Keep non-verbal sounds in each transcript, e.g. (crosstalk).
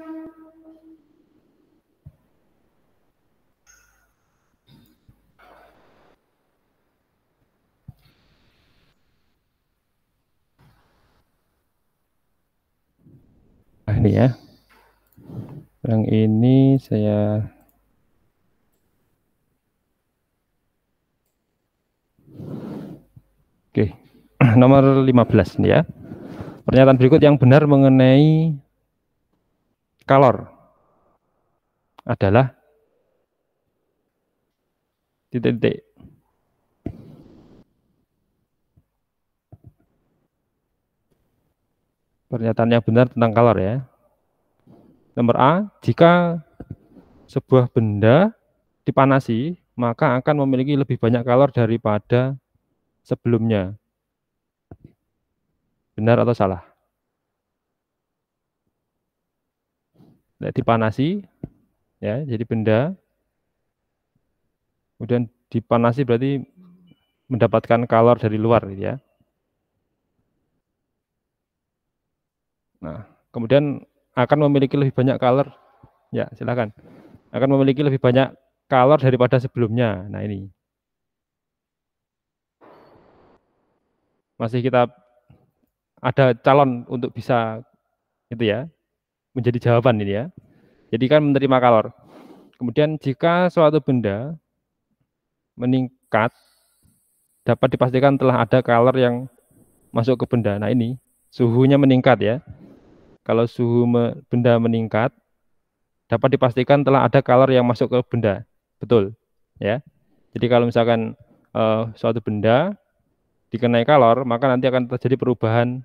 Nah, ini ya. Yang ini saya Oke, (clears throat) nomor 15 nih ya. Pernyataan berikut yang benar mengenai kalor adalah titik-titik. pernyataan yang benar tentang kalor ya. Nomor A, jika sebuah benda dipanasi, maka akan memiliki lebih banyak kalor daripada sebelumnya. Benar atau salah? dipanasi ya jadi benda kemudian dipanasi berarti mendapatkan kalor dari luar gitu ya nah kemudian akan memiliki lebih banyak kalor ya silakan akan memiliki lebih banyak kalor daripada sebelumnya nah ini masih kita ada calon untuk bisa itu ya menjadi jawaban ini ya. Jadi kan menerima kalor. Kemudian jika suatu benda meningkat dapat dipastikan telah ada kalor yang masuk ke benda. Nah ini suhunya meningkat ya. Kalau suhu me benda meningkat dapat dipastikan telah ada kalor yang masuk ke benda. Betul ya. Jadi kalau misalkan uh, suatu benda dikenai kalor maka nanti akan terjadi perubahan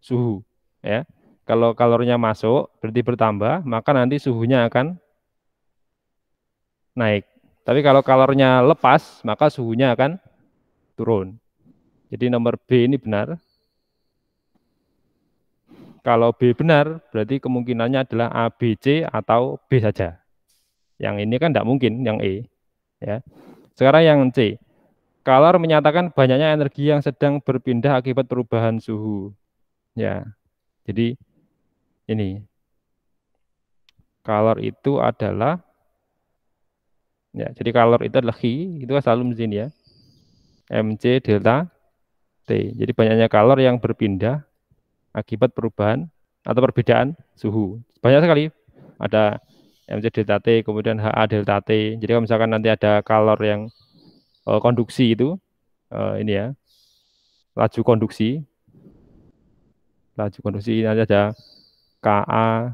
suhu ya kalau kalornya masuk, berarti bertambah, maka nanti suhunya akan naik. Tapi kalau kalornya lepas, maka suhunya akan turun. Jadi nomor B ini benar. Kalau B benar, berarti kemungkinannya adalah A, B, C, atau B saja. Yang ini kan tidak mungkin, yang E. Ya. Sekarang yang C. Kalor menyatakan banyaknya energi yang sedang berpindah akibat perubahan suhu. Ya. Jadi ini color itu adalah ya jadi color itu adalah hi itu selalu mesin ya mc delta t jadi banyaknya color yang berpindah akibat perubahan atau perbedaan suhu banyak sekali ada mc delta t kemudian ha delta t jadi kalau misalkan nanti ada color yang uh, konduksi itu uh, ini ya laju konduksi laju konduksi ini ada KA,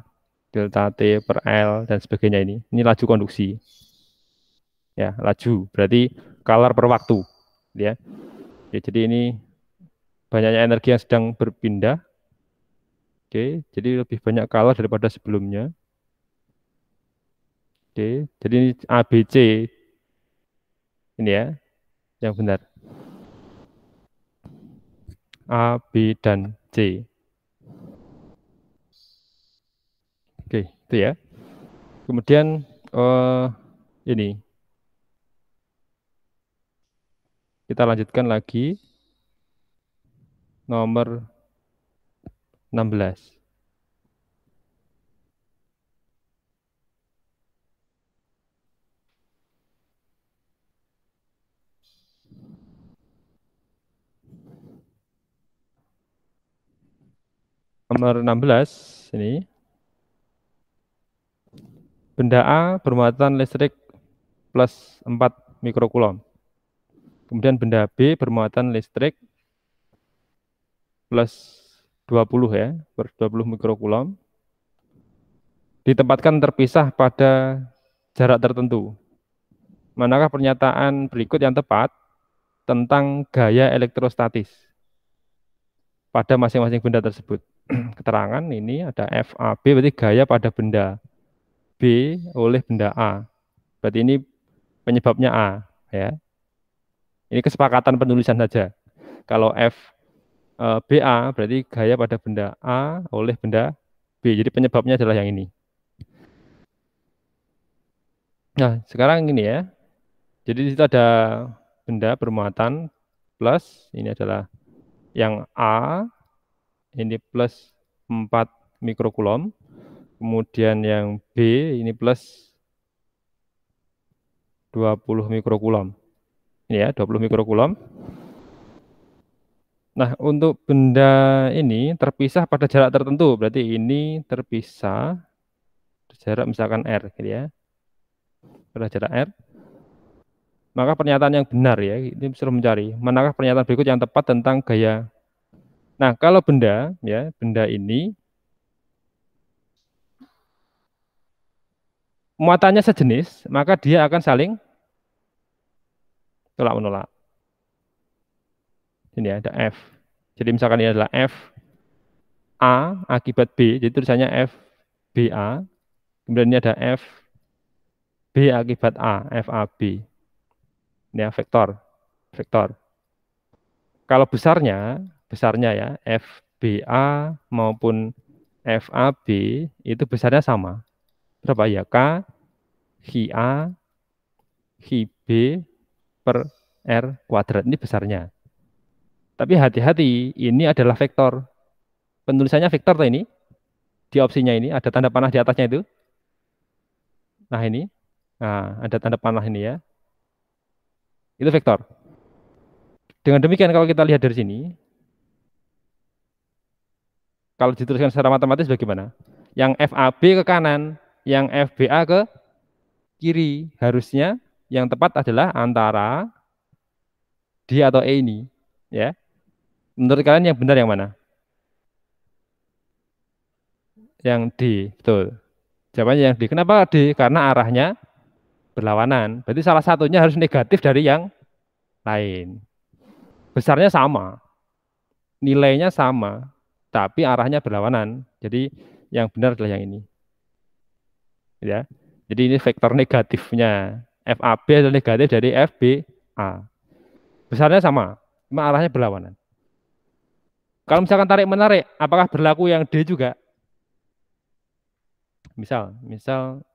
delta T per L, dan sebagainya ini. Ini laju konduksi. Ya, laju. Berarti kalor per waktu. Ya. ya jadi ini banyaknya energi yang sedang berpindah. Oke, jadi lebih banyak kalor daripada sebelumnya. Oke, jadi ini ABC ini ya yang benar. A, B, dan C. itu ya. Kemudian uh, ini kita lanjutkan lagi nomor 16. nomor 16 ini benda A bermuatan listrik plus 4 mikrokulom. Kemudian benda B bermuatan listrik plus 20 ya, per 20 mikrokulom. Ditempatkan terpisah pada jarak tertentu. Manakah pernyataan berikut yang tepat tentang gaya elektrostatis pada masing-masing benda tersebut? (clears throat) Keterangan ini ada FAB berarti gaya pada benda B oleh benda A. Berarti ini penyebabnya A, ya. Ini kesepakatan penulisan saja. Kalau F e, BA berarti gaya pada benda A oleh benda B. Jadi penyebabnya adalah yang ini. Nah, sekarang ini ya. Jadi di ada benda bermuatan plus ini adalah yang A ini plus 4 mikrokulom Kemudian yang B ini plus 20 mikrokulam. Ini ya, 20 mikrokulam. Nah, untuk benda ini terpisah pada jarak tertentu. Berarti ini terpisah jarak misalkan R gitu ya. Pada jarak R. Maka pernyataan yang benar ya, ini perlu mencari. Manakah pernyataan berikut yang tepat tentang gaya Nah, kalau benda ya, benda ini muatannya sejenis, maka dia akan saling tolak menolak. Ini ada F. Jadi misalkan ini adalah F A akibat B, jadi tulisannya F B A. Kemudian ini ada F B akibat A, F A B. Ini ya vektor, vektor. Kalau besarnya, besarnya ya, A maupun F A B itu besarnya sama, berapa ya K Hi A Hi B per R kuadrat ini besarnya tapi hati-hati ini adalah vektor penulisannya vektor tuh ini di opsinya ini ada tanda panah di atasnya itu nah ini nah, ada tanda panah ini ya itu vektor dengan demikian kalau kita lihat dari sini kalau dituliskan secara matematis bagaimana yang FAB ke kanan yang FBA ke kiri. Harusnya yang tepat adalah antara D atau E ini, ya. Menurut kalian yang benar yang mana? Yang D, betul. Jawabannya yang D. Kenapa D? Karena arahnya berlawanan. Berarti salah satunya harus negatif dari yang lain. Besarnya sama. Nilainya sama, tapi arahnya berlawanan. Jadi yang benar adalah yang ini ya. Jadi ini vektor negatifnya. FAB adalah negatif dari FBA. Besarnya sama, cuma arahnya berlawanan. Kalau misalkan tarik menarik, apakah berlaku yang D juga? Misal, misal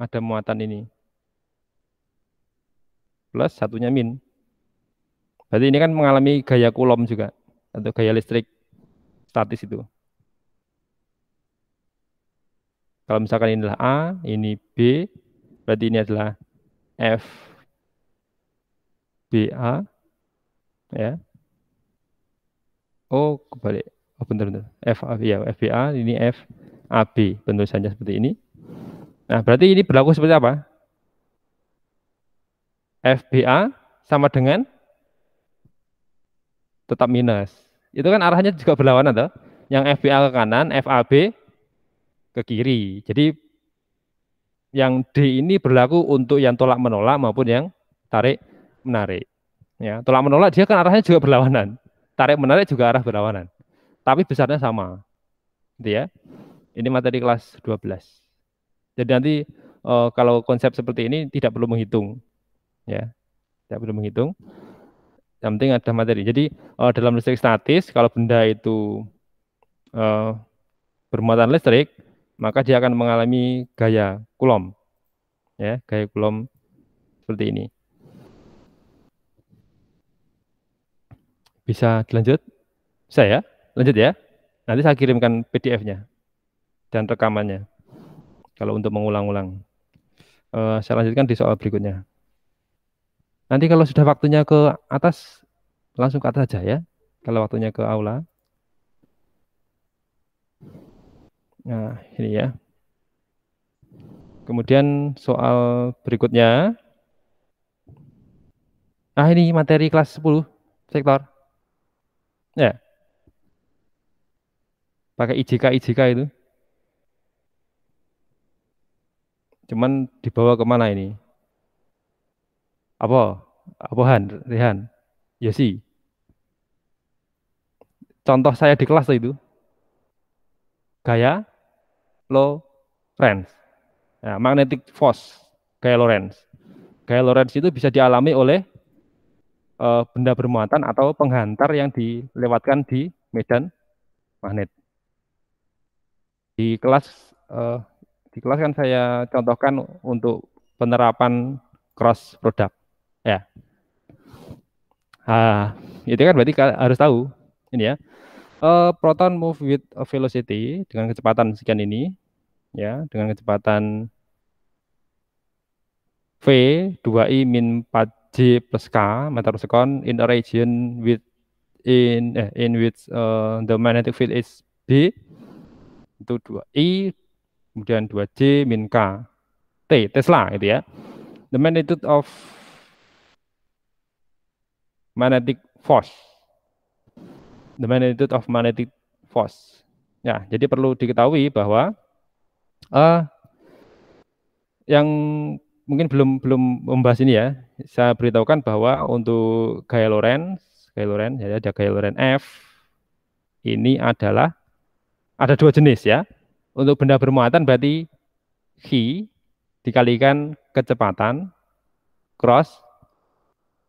ada muatan ini plus satunya min. Berarti ini kan mengalami gaya Coulomb juga atau gaya listrik statis itu. Kalau misalkan ini adalah A, ini B, berarti ini adalah F BA ya. Oh, kebalik. Oh, bentar bentar. F ya, FBA ini F AB penulisannya seperti ini. Nah, berarti ini berlaku seperti apa? FBA sama dengan tetap minus. Itu kan arahnya juga berlawanan toh. Yang FBA ke kanan, FAB ke kiri. Jadi yang D ini berlaku untuk yang tolak menolak maupun yang tarik menarik. Ya, tolak menolak dia kan arahnya juga berlawanan. Tarik menarik juga arah berlawanan. Tapi besarnya sama. Gitu ya. Ini materi kelas 12. Jadi nanti e, kalau konsep seperti ini tidak perlu menghitung. Ya. Tidak perlu menghitung. Yang penting ada materi. Jadi e, dalam listrik statis kalau benda itu e, bermuatan listrik maka dia akan mengalami gaya kulom. Ya, gaya kulom seperti ini. Bisa dilanjut? Bisa ya? Lanjut ya. Nanti saya kirimkan PDF-nya dan rekamannya. Kalau untuk mengulang-ulang. Uh, saya lanjutkan di soal berikutnya. Nanti kalau sudah waktunya ke atas, langsung ke atas aja ya. Kalau waktunya ke aula. Nah, ini ya. Kemudian soal berikutnya. Ah, ini materi kelas 10 sektor. Ya. Pakai IJK IJK itu. Cuman dibawa kemana ini? Apa? Han? Rehan? Ya sih. Contoh saya di kelas itu. Gaya Lorentz. Nah, magnetic force gaya Lorentz. Gaya Lorentz itu bisa dialami oleh uh, benda bermuatan atau penghantar yang dilewatkan di medan magnet. Di kelas uh, di kelas kan saya contohkan untuk penerapan cross product. Ya. Ah, itu kan berarti harus tahu ini ya. Uh, proton move with velocity dengan kecepatan sekian ini ya dengan kecepatan V 2i min 4j plus k meter per second in a region with in eh, in which uh, eh, the magnetic field is B itu 2i kemudian 2j min k T Tesla gitu ya the magnitude of magnetic force the magnitude of magnetic force ya jadi perlu diketahui bahwa uh, yang mungkin belum belum membahas ini ya. Saya beritahukan bahwa untuk gaya Loren, gaya Loren, ya ada gaya Loren F ini adalah ada dua jenis ya. Untuk benda bermuatan berarti Q dikalikan kecepatan cross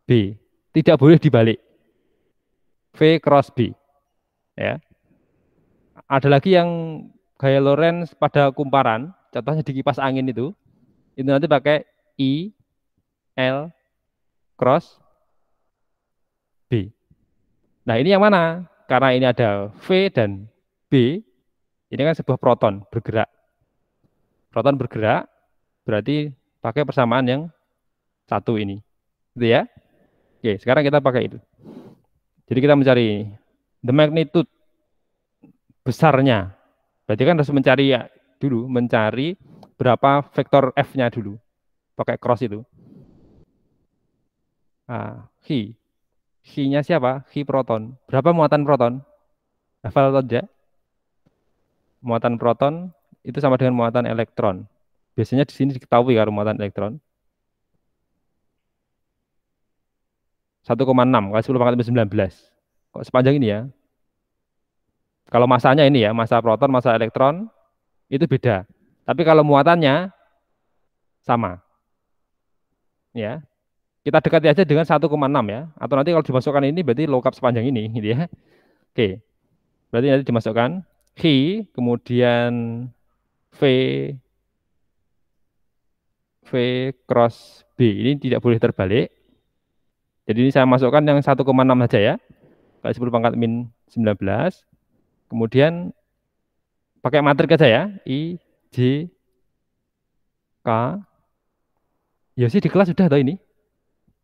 B. Tidak boleh dibalik. V cross B. Ya. Ada lagi yang gaya Lorentz pada kumparan, contohnya di kipas angin itu, itu nanti pakai I, L, cross, B. Nah ini yang mana? Karena ini ada V dan B, ini kan sebuah proton bergerak. Proton bergerak, berarti pakai persamaan yang satu ini. Gitu ya. Oke, sekarang kita pakai itu. Jadi kita mencari the magnitude besarnya Berarti kan harus mencari ya dulu, mencari berapa vektor f-nya dulu. Pakai cross itu. Ah, Hi. Hi-nya siapa? Hi proton. Berapa muatan proton? Hafal atau tidak? Muatan proton itu sama dengan muatan elektron. Biasanya di sini diketahui kalau muatan elektron. 1,6 kali 10 pangkat 19. Kok sepanjang ini ya? Kalau masanya ini ya, masa proton, masa elektron itu beda. Tapi kalau muatannya sama. Ya. Kita dekati aja dengan 1,6 ya. Atau nanti kalau dimasukkan ini berarti lokap sepanjang ini gitu ya. Oke. Berarti nanti dimasukkan h, kemudian V V cross B. Ini tidak boleh terbalik. Jadi ini saya masukkan yang 1,6 saja ya. Kalau 10 pangkat min 19. Kemudian pakai matrik aja ya. I, J, K. Ya sih di kelas sudah atau ini?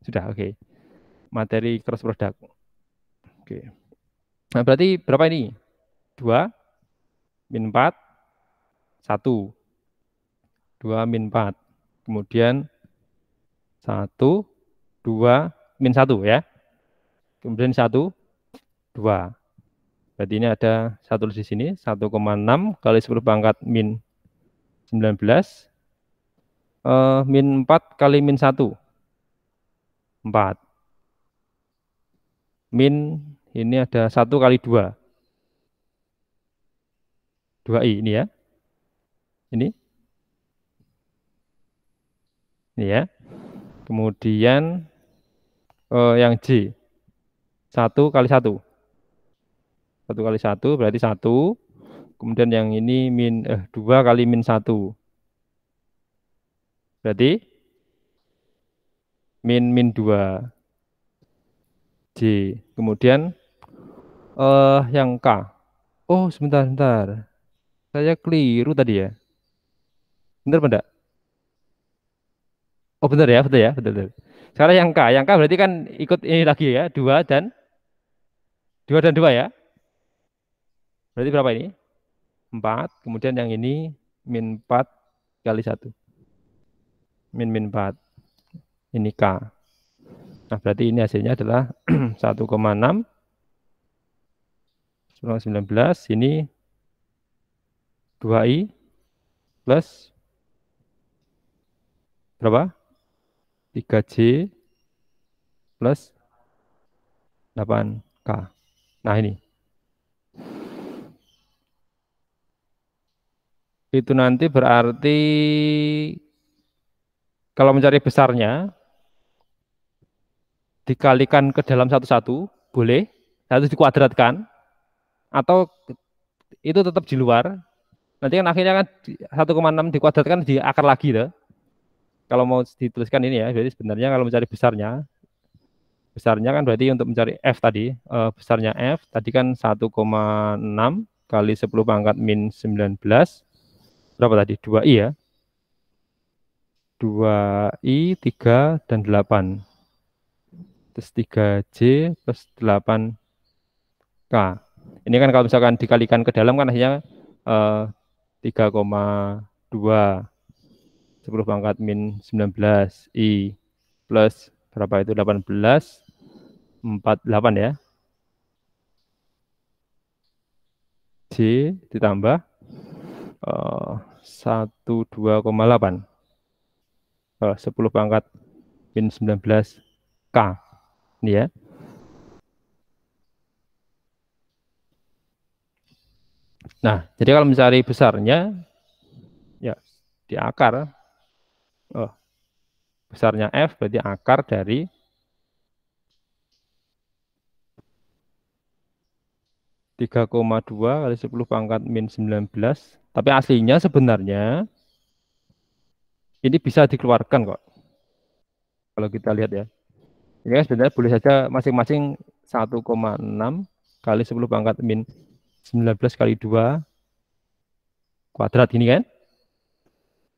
Sudah, oke. Okay. Materi cross product. Oke. Okay. Nah, berarti berapa ini? 2 min 4 1 2 min 4. Kemudian 1 2 min 1 ya. Kemudian 1 2. Berarti ini ada satu di sini, 1,6 kali 10 pangkat min 19, eh, min 4 kali min 1, 4. Min ini ada 1 kali 2, 2i ini ya. Ini. Ini ya. Kemudian eh, yang J. 1 kali 1 satu kali satu berarti satu kemudian yang ini min eh, dua kali min satu berarti min min dua j kemudian eh, yang k oh sebentar sebentar saya keliru tadi ya bener benda oh bener ya betul ya betul betul sekarang yang k yang k berarti kan ikut ini lagi ya dua dan dua dan dua ya Berarti berapa ini? 4, kemudian yang ini min 4 kali 1. Min min 4. Ini K. Nah, berarti ini hasilnya adalah 1,6 (clears throat) 19 ini 2i plus berapa? 3j plus 8k. Nah, ini itu nanti berarti kalau mencari besarnya dikalikan ke dalam satu-satu boleh nah, satu dikuadratkan atau itu tetap di luar nanti kan akhirnya kan 1,6 dikuadratkan di akar lagi deh kalau mau dituliskan ini ya jadi sebenarnya kalau mencari besarnya besarnya kan berarti untuk mencari f tadi uh, besarnya f tadi kan 1,6 kali 10 pangkat min 19 berapa tadi? 2i ya. 2i 3 dan 8. Terus 3j plus 8k. Ini kan kalau misalkan dikalikan ke dalam kan hanya eh, 3,2 10 pangkat min 19 i plus berapa itu 18 48 ya. J ditambah 12,8 uh, 10 pangkat min 19 K ini ya Nah, jadi kalau mencari besarnya, ya di akar, oh, besarnya f berarti akar dari tiga koma dua kali sepuluh pangkat min sembilan belas tapi aslinya sebenarnya ini bisa dikeluarkan kok. Kalau kita lihat ya. Ini kan sebenarnya boleh saja masing-masing 1,6 kali 10 pangkat min 19 kali 2 kuadrat ini kan.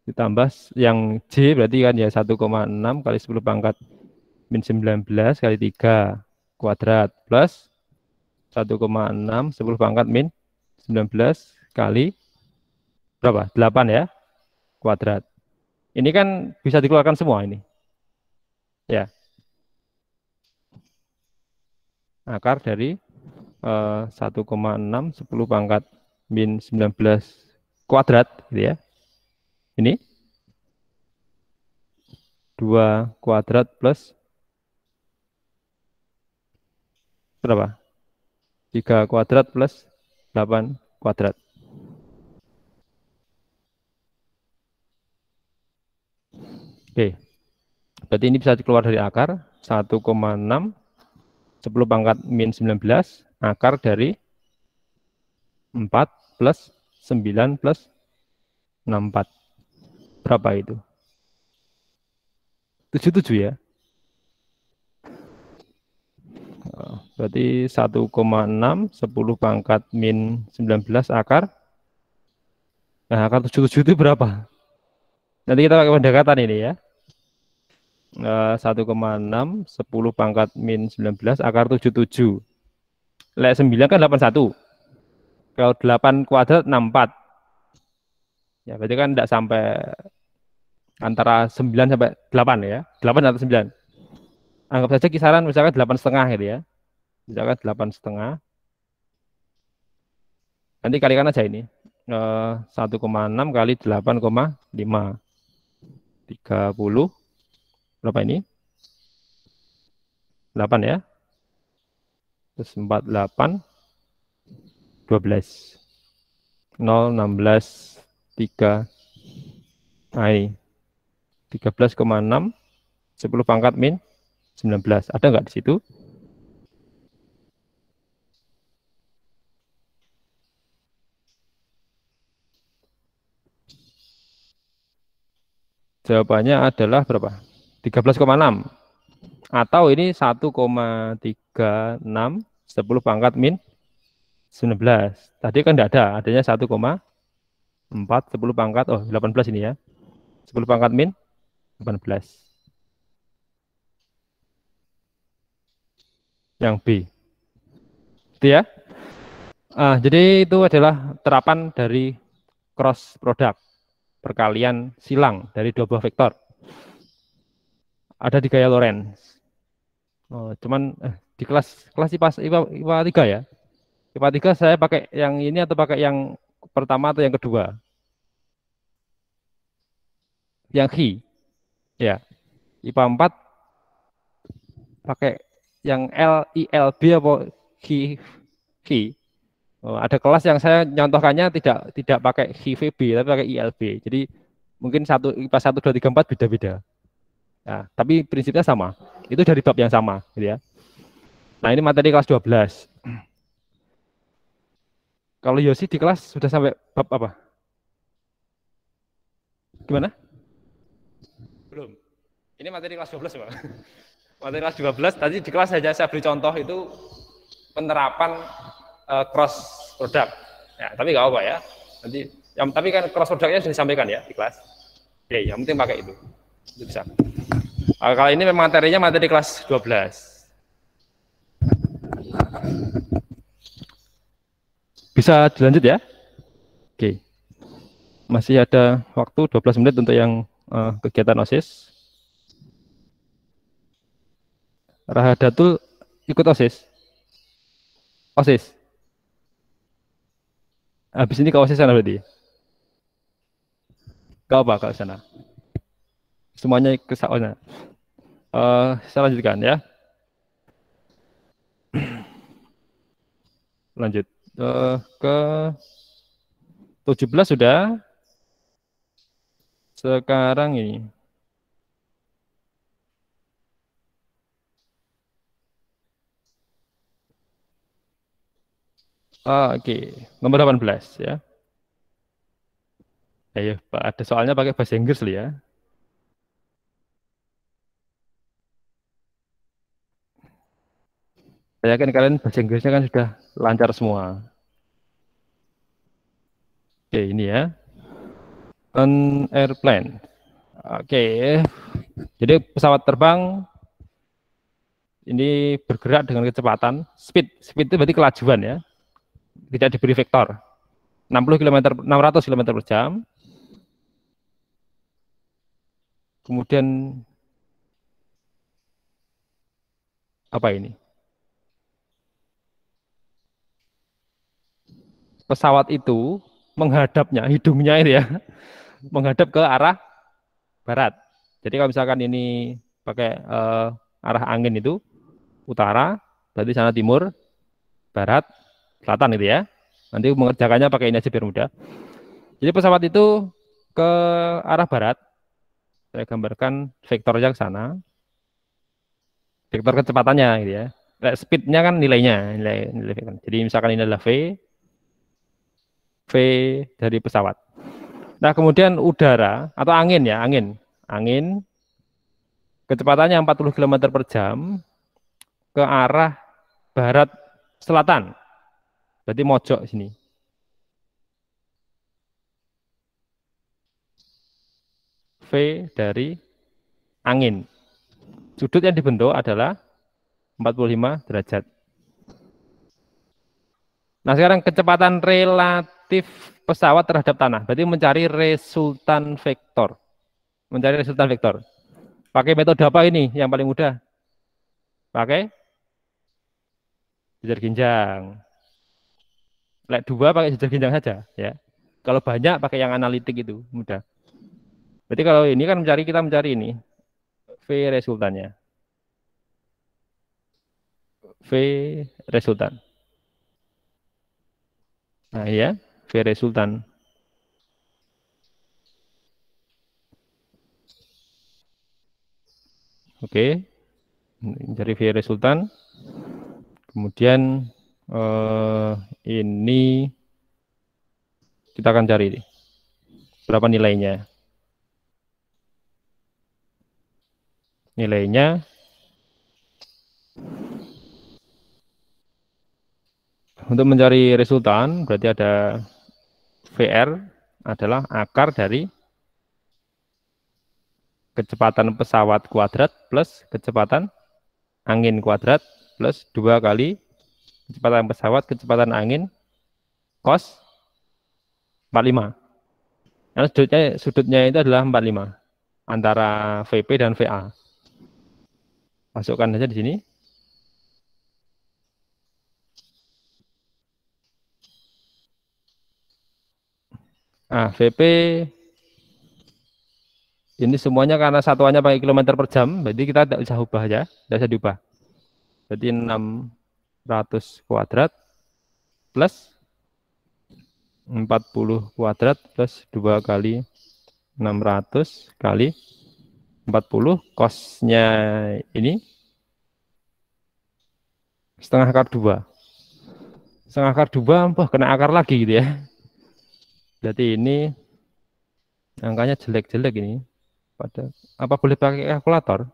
Ditambah yang J berarti kan ya 1,6 kali 10 pangkat min 19 kali 3 kuadrat plus 1,6 10 pangkat min 19 kali berapa? 8 ya, kuadrat. Ini kan bisa dikeluarkan semua ini. Ya. Akar dari uh, 1,6 10 pangkat min 19 kuadrat gitu ya. Ini 2 kuadrat plus berapa? 3 kuadrat plus 8 kuadrat. Oke. Berarti ini bisa keluar dari akar 1,6 10 pangkat min 19 akar dari 4 plus 9 plus 64. Berapa itu? 77 ya. Oh, berarti 1,6 10 pangkat min 19 akar. Nah, akar 77 itu berapa? Nanti kita pakai pendekatan ini ya. 1,6 eh, 10 pangkat min 19 akar 77 lek 9 kan 81 kalau 8 kuadrat 64 ya berarti kan tidak sampai antara 9 sampai 8 ya 8 atau 9 anggap saja kisaran misalkan 8 setengah gitu ya misalkan 8 setengah nanti kalikan aja ini 1,6 eh, kali 8,5 30 berapa ini? 8 ya. Terus 4, 8, 12. 0, 16, 3. Nah ini. 13,6, 10 pangkat min 19. Ada nggak di situ? Jawabannya adalah berapa? 13,6 atau ini 1,36 10 pangkat min 19. Tadi kan tidak ada, adanya 1,4 10 pangkat oh 18 ini ya. 10 pangkat min 18. Yang B. Itu ya. Uh, jadi itu adalah terapan dari cross product perkalian silang dari dua buah vektor ada di gaya Lorenz. Oh, cuman eh, di kelas kelas IPA, IPA, IPA 3 ya. IPA 3 saya pakai yang ini atau pakai yang pertama atau yang kedua? Yang Hi. Ya. IPA 4 pakai yang L I L B apa Hi Hi. Oh, ada kelas yang saya nyontohkannya tidak tidak pakai HVB tapi pakai ILB. Jadi mungkin satu IPA 1 2 3 4 beda-beda ya, tapi prinsipnya sama. Itu dari bab yang sama, gitu ya. Nah, ini materi kelas 12. Kalau Yosi di kelas sudah sampai bab apa? Gimana? Belum. Ini materi kelas 12, Pak. (laughs) Materi kelas 12, tadi di kelas saja saya beri contoh itu penerapan uh, cross product. Ya, tapi nggak apa ya. Nanti, yang, tapi kan cross produknya sudah disampaikan ya di kelas. Oke, iya, iya, yang penting pakai itu. Itu bisa. Kalau ini memang materinya materi kelas 12. Bisa dilanjut ya? Oke. Masih ada waktu 12 menit untuk yang uh, kegiatan OSIS. Rahadatul ikut OSIS. OSIS. Habis ini ke OSIS sana berarti. kau apa ke sana? semuanya ke sana. Uh, saya lanjutkan ya. (clears throat) Lanjut uh, ke 17 sudah. Sekarang ini Ah, Oke, okay. nomor 18 ya. Ayo, Pak, ada soalnya pakai bahasa Inggris ya. Saya yakin kalian bahasa Inggrisnya kan sudah lancar semua. Oke, ini ya. An airplane. Oke. Jadi pesawat terbang ini bergerak dengan kecepatan speed. Speed itu berarti kelajuan ya. Tidak diberi vektor. 60 km 600 km per jam. Kemudian apa ini? pesawat itu menghadapnya, hidungnya ini ya, (laughs) menghadap ke arah barat. Jadi kalau misalkan ini pakai uh, arah angin itu utara, berarti sana timur, barat, selatan itu ya. Nanti mengerjakannya pakai ini aja biar mudah. Jadi pesawat itu ke arah barat. Saya gambarkan vektornya ke sana. Vektor kecepatannya gitu ya. speednya kan nilainya, nilai, nilai Jadi misalkan ini adalah V, V dari pesawat. Nah, kemudian udara atau angin ya, angin. Angin kecepatannya 40 km per jam ke arah barat selatan. Berarti mojok sini. V dari angin. Sudut yang dibentuk adalah 45 derajat. Nah, sekarang kecepatan relatif aktif pesawat terhadap tanah. Berarti mencari resultan vektor. Mencari resultan vektor. Pakai metode apa ini yang paling mudah? Pakai jajar ginjang. Lek dua pakai jajar ginjang saja ya. Kalau banyak pakai yang analitik itu mudah. Berarti kalau ini kan mencari kita mencari ini V resultannya. V resultan. Nah, ya. Fere Sultan. Oke, dari Fere Sultan. Kemudian eh, ini kita akan cari berapa nilainya. Nilainya untuk mencari resultan berarti ada VR adalah akar dari kecepatan pesawat kuadrat plus kecepatan angin kuadrat plus dua kali kecepatan pesawat kecepatan angin cos 45. Nah, sudutnya sudutnya itu adalah 45 antara VP dan VA. Masukkan saja di sini Ah, VP ini semuanya karena satuannya pakai kilometer per jam, berarti kita tidak usah ubah ya, tidak usah diubah. Berarti 600 kuadrat plus 40 kuadrat plus 2 kali 600 kali 40 kosnya ini setengah akar 2. Setengah akar 2, wah kena akar lagi gitu ya. Jadi ini angkanya jelek-jelek ini pada apa boleh pakai kalkulator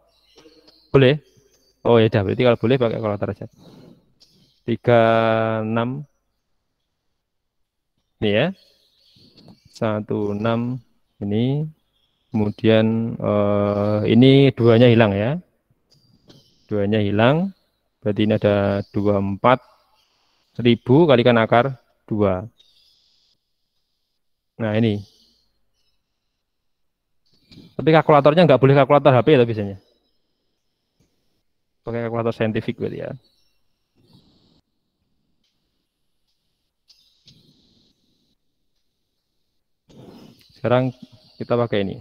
boleh oh ya berarti kalau boleh pakai kalkulator aja 36 ini ya 16 ini kemudian eh, ini duanya hilang ya duanya hilang berarti ini ada 24 ribu kalikan akar 2 Nah ini. Tapi kalkulatornya nggak boleh kalkulator HP ya biasanya. Pakai kalkulator saintifik berarti ya. Sekarang kita pakai ini.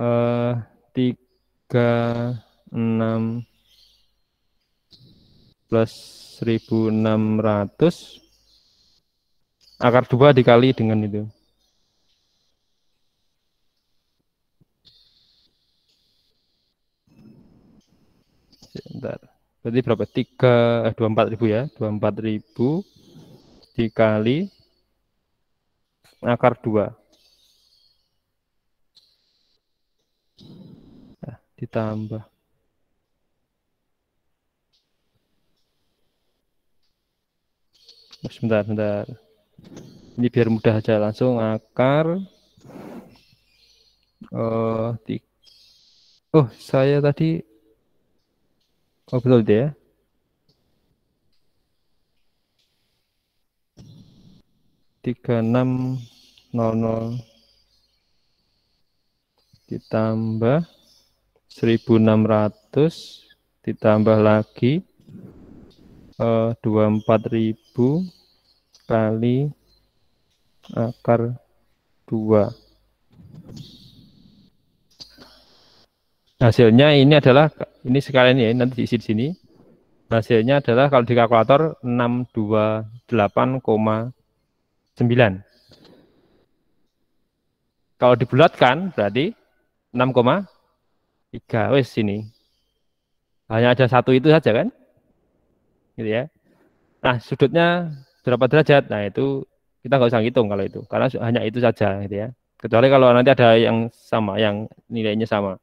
Eh, tiga enam plus ratus akar dua dikali dengan itu. Bentar. Berarti berapa? tiga eh, empat ribu ya. dua empat ribu dikali akar 2. Nah, ditambah. Nah, sebentar, sebentar ini biar mudah aja langsung akar oh di oh saya tadi oh betul deh ya. tiga enam nol nol ditambah 1600 ditambah lagi eh, 24000 kali akar 2. Hasilnya ini adalah, ini sekalian ya, nanti diisi di sini. Hasilnya adalah kalau di kalkulator 628,9. Kalau dibulatkan berarti 6,3. Wes sini. Hanya ada satu itu saja kan? Gitu ya. Nah, sudutnya berapa derajat nah itu kita nggak usah hitung kalau itu karena hanya itu saja gitu ya kecuali kalau nanti ada yang sama yang nilainya sama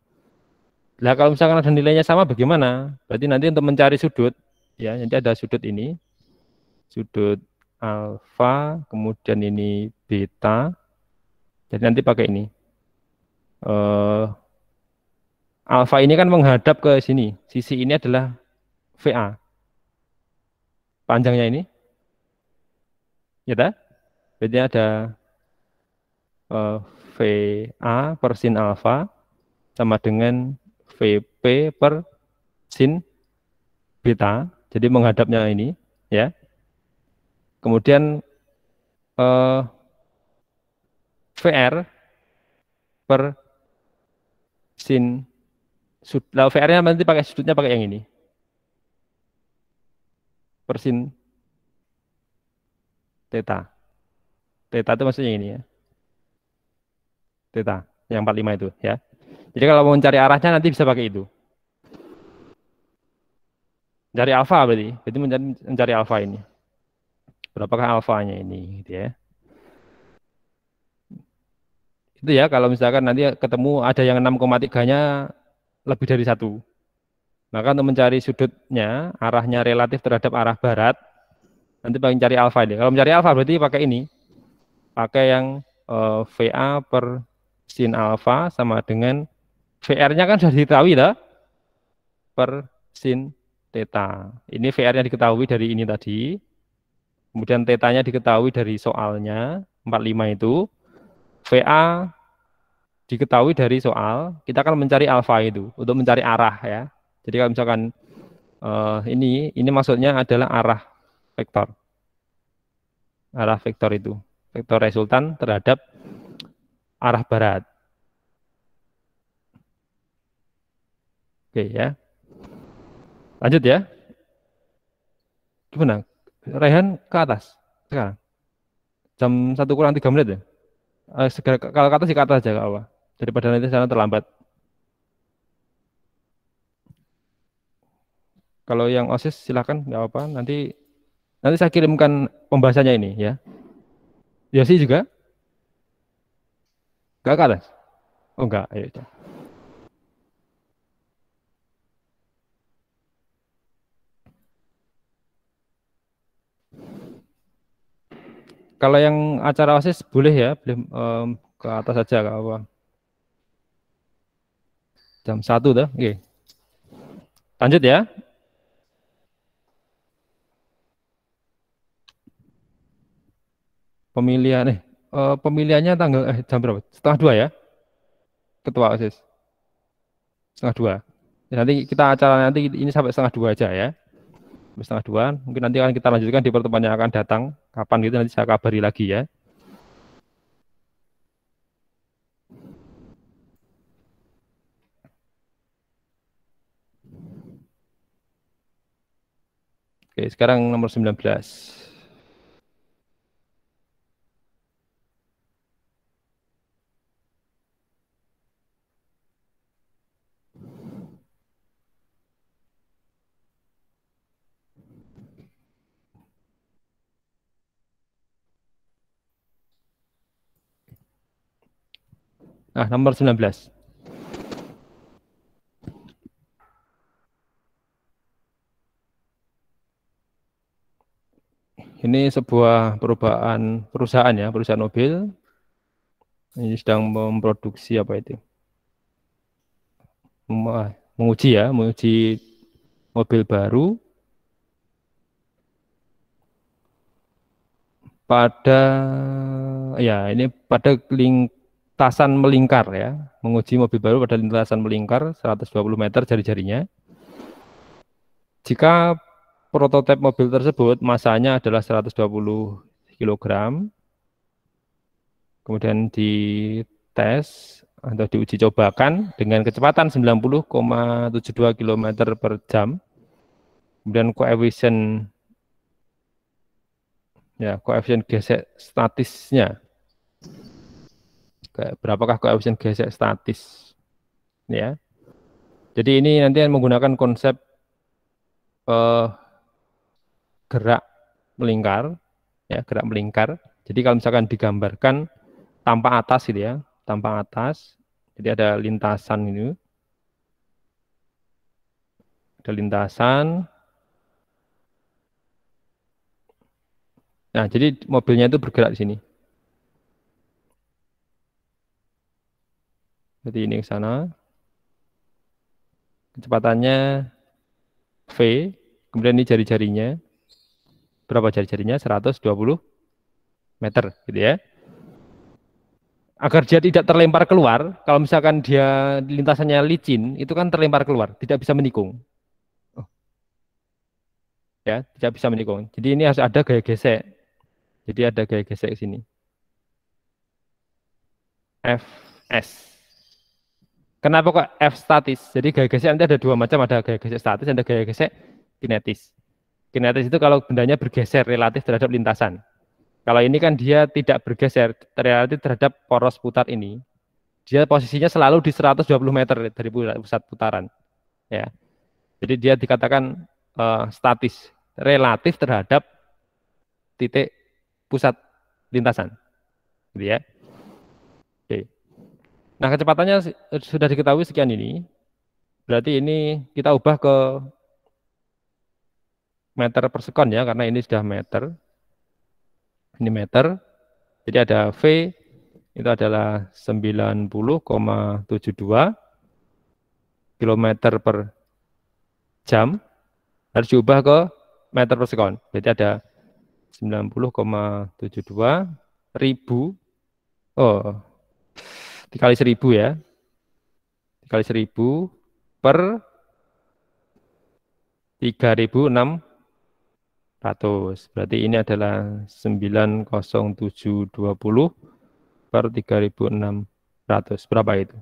lah kalau misalkan ada nilainya sama bagaimana berarti nanti untuk mencari sudut ya nanti ada sudut ini sudut alfa kemudian ini beta jadi nanti pakai ini uh, eh, alfa ini kan menghadap ke sini sisi ini adalah VA panjangnya ini ya ta? Berarti ada uh, eh, VA per sin alfa sama dengan VP per sin beta. Jadi menghadapnya ini, ya. Kemudian eh, VR per sin sud. Nah, VR-nya nanti pakai sudutnya pakai yang ini. Per sin Teta. Teta itu maksudnya ini ya. Teta, yang 45 itu ya. Jadi kalau mau mencari arahnya nanti bisa pakai itu. Cari alfa berarti, berarti mencari, mencari alfa ini. Berapakah alfanya ini gitu ya. Itu ya kalau misalkan nanti ketemu ada yang 6,3-nya lebih dari satu. Maka untuk mencari sudutnya, arahnya relatif terhadap arah barat, Nanti pakai cari alfa deh. Kalau mencari alfa berarti pakai ini. Pakai yang uh, eh, VA per sin alfa sama dengan VR-nya kan sudah diketahui lah per sin theta. Ini VR-nya diketahui dari ini tadi. Kemudian tetanya diketahui dari soalnya 45 itu. VA diketahui dari soal, kita akan mencari alfa itu untuk mencari arah ya. Jadi kalau misalkan uh, ini ini maksudnya adalah arah vektor. Arah vektor itu. Vektor resultan terhadap arah barat. Oke ya. Lanjut ya. Gimana? Rehan ke atas sekarang. Jam satu kurang tiga menit ya. Eh, segera kalau ke atas sih ya ke atas aja kalau apa Daripada nanti sana terlambat. Kalau yang OSIS silakan nggak apa-apa. Nanti Nanti saya kirimkan pembahasannya ini ya. Yosi ya, juga? Enggak ke Oh enggak, ayo. itu. Kalau yang acara OSIS boleh ya, boleh um, ke atas saja enggak apa. Jam satu dah. Oke. Lanjut ya. Pemilihan eh, eh pemilihannya tanggal eh, jam berapa? Setengah dua ya, ketua osis. Setengah dua. Ya, nanti kita acara nanti ini sampai setengah dua aja ya. Sampai setengah dua. Mungkin nanti akan kita lanjutkan di pertemuan yang akan datang. Kapan gitu nanti saya kabari lagi ya. Oke, sekarang nomor 19. Ah nomor 19. Ini sebuah perubahan perusahaan ya, perusahaan mobil. Ini sedang memproduksi apa itu? Ah, menguji ya, menguji mobil baru pada ya ini pada link lintasan melingkar ya, menguji mobil baru pada lintasan melingkar 120 meter jari-jarinya. Jika prototipe mobil tersebut masanya adalah 120 kg, kemudian dites atau diuji cobakan dengan kecepatan 90,72 km per jam, kemudian koefisien ya koefisien gesek statisnya berapakah koefisien gesek statis ya jadi ini nanti yang menggunakan konsep eh, gerak melingkar ya gerak melingkar jadi kalau misalkan digambarkan tanpa atas gitu ya tanpa atas jadi ada lintasan ini gitu. ada lintasan nah jadi mobilnya itu bergerak di sini Jadi ini ke sana. Kecepatannya V, kemudian ini jari-jarinya. Berapa jari-jarinya? 120 meter gitu ya. Agar dia tidak terlempar keluar, kalau misalkan dia lintasannya licin, itu kan terlempar keluar, tidak bisa menikung. Oh. Ya, tidak bisa menikung. Jadi ini harus ada gaya gesek. Jadi ada gaya gesek sini. F S Kenapa kok F statis? Jadi gaya gesek nanti ada dua macam, ada gaya gesek statis, ada gaya gesek kinetis. Kinetis itu kalau bendanya bergeser relatif terhadap lintasan. Kalau ini kan dia tidak bergeser relatif terhadap poros putar ini. Dia posisinya selalu di 120 meter dari pusat putaran. Ya. Jadi dia dikatakan uh, statis relatif terhadap titik pusat lintasan. Gitu ya. Nah, kecepatannya sudah diketahui sekian ini. Berarti ini kita ubah ke meter per sekon ya, karena ini sudah meter. Ini meter. Jadi ada V itu adalah 90,72 km per jam harus diubah ke meter per sekon. Berarti ada 90,72 ribu oh dikali seribu ya dikali seribu per tiga ribu enam ratus berarti ini adalah sembilan kosong tujuh dua puluh per tiga ribu enam ratus berapa itu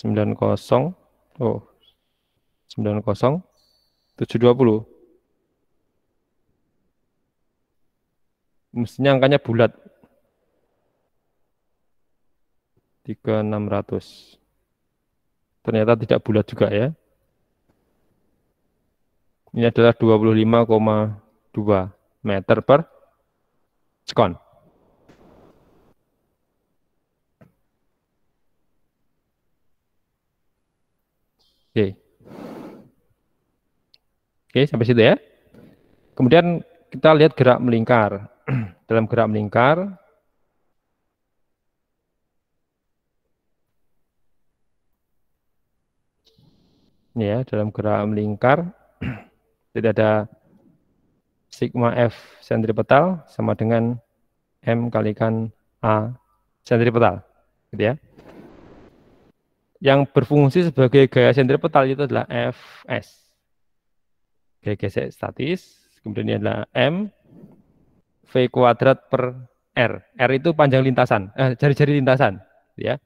sembilan kosong oh sembilan kosong tujuh dua puluh mestinya angkanya bulat 3600 ternyata tidak bulat juga ya ini adalah 25,2 meter per sekon. Oke. Oke, sampai situ ya. Kemudian kita lihat gerak melingkar. (clears throat) Dalam gerak melingkar, ya dalam gerak melingkar (clears throat) tidak ada sigma F sentripetal sama dengan M kalikan A sentripetal gitu ya yang berfungsi sebagai gaya sentripetal itu adalah Fs gaya gesek statis kemudian ini adalah M V kuadrat per R R itu panjang lintasan eh, jari-jari lintasan gitu ya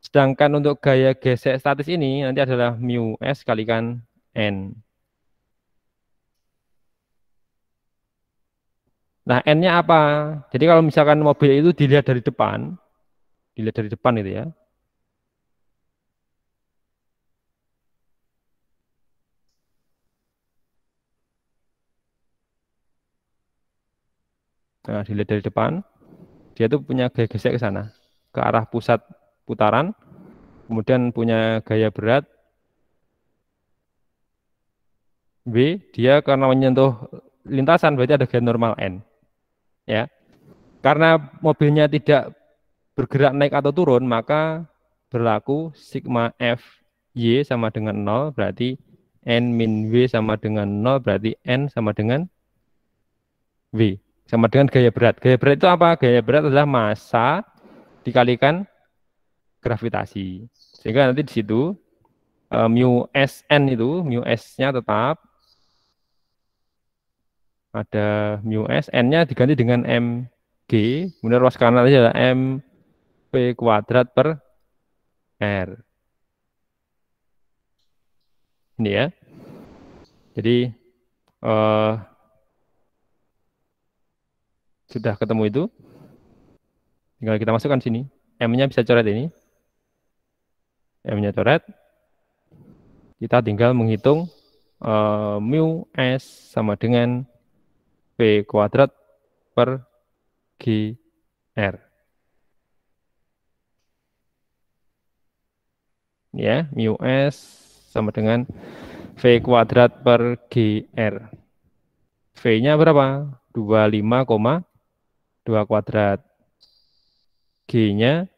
Sedangkan untuk gaya gesek statis ini nanti adalah mu S kalikan N. Nah, N-nya apa? Jadi kalau misalkan mobil itu dilihat dari depan, dilihat dari depan itu ya. Nah, dilihat dari depan, dia tuh punya gaya gesek ke sana, ke arah pusat putaran, kemudian punya gaya berat B, dia karena menyentuh lintasan berarti ada gaya normal N. Ya. Karena mobilnya tidak bergerak naik atau turun, maka berlaku sigma F Y sama dengan 0 berarti N min W sama dengan 0 berarti N sama dengan W sama dengan gaya berat. Gaya berat itu apa? Gaya berat adalah massa dikalikan gravitasi. Sehingga nanti di situ uh, mu Sn itu, mu S-nya tetap ada mu S, N-nya diganti dengan mg, kemudian ruas kanan aja m mp kuadrat per R. Ini ya. Jadi uh, sudah ketemu itu. Tinggal kita masukkan sini. M-nya bisa coret ini. M-nya coret. Kita tinggal menghitung uh, mu S sama dengan P kuadrat per g R. Ya, mu S sama dengan V kuadrat per g r. V-nya berapa? 25,2 kuadrat. G-nya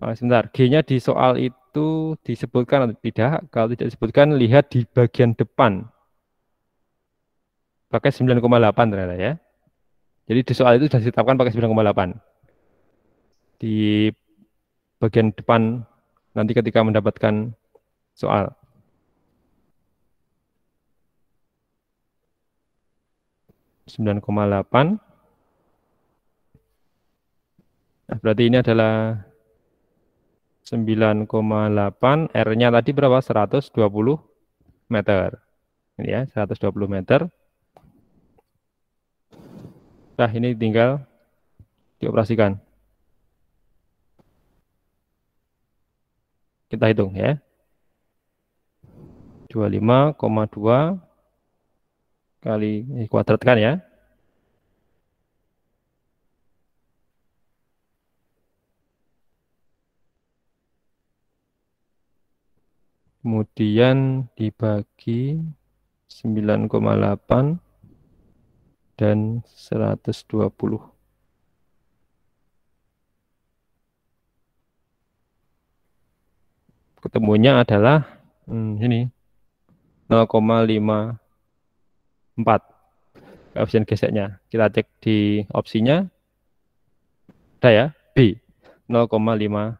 Uh, sebentar, G-nya di soal itu disebutkan atau tidak? Kalau tidak disebutkan, lihat di bagian depan. Pakai 9,8 ternyata ya. Jadi di soal itu sudah ditetapkan pakai 9,8. Di bagian depan nanti ketika mendapatkan soal. sembilan koma delapan nah, berarti ini adalah 9,8 R-nya tadi berapa? 120 meter. Ini ya, 120 meter. Nah, ini tinggal dioperasikan. Kita hitung ya. 25,2 kali eh, kuadrat kan ya. kemudian dibagi 9,8 dan 120. Ketemunya adalah hmm, ini 0,54 koefisien geseknya. Kita cek di opsinya. Ada ya? B 0,54